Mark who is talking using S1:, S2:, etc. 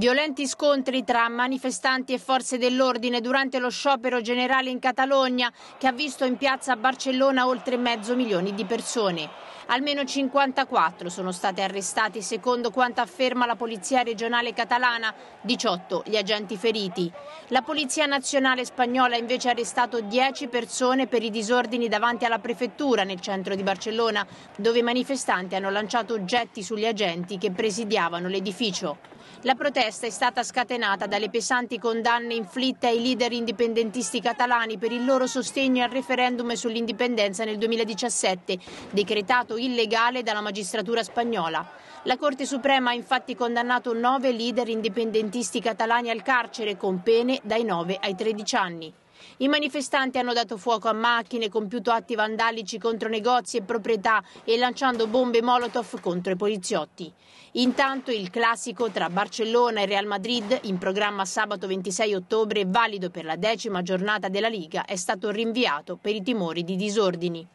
S1: Violenti scontri tra manifestanti e forze dell'ordine durante lo sciopero generale in Catalogna che ha visto in piazza Barcellona oltre mezzo milione di persone. Almeno 54 sono state arrestate secondo quanto afferma la Polizia regionale catalana, 18 gli agenti feriti. La Polizia nazionale spagnola ha invece arrestato 10 persone per i disordini davanti alla prefettura nel centro di Barcellona dove i manifestanti hanno lanciato oggetti sugli agenti che presidiavano l'edificio. La protesta protesta è stata scatenata dalle pesanti condanne inflitte ai leader indipendentisti catalani per il loro sostegno al referendum sull'indipendenza nel 2017, decretato illegale dalla magistratura spagnola. La Corte Suprema ha infatti condannato nove leader indipendentisti catalani al carcere con pene dai 9 ai 13 anni. I manifestanti hanno dato fuoco a macchine, compiuto atti vandalici contro negozi e proprietà e lanciando bombe Molotov contro i poliziotti. Intanto il classico tra Barcellona e Real Madrid, in programma sabato 26 ottobre, valido per la decima giornata della Liga, è stato rinviato per i timori di disordini.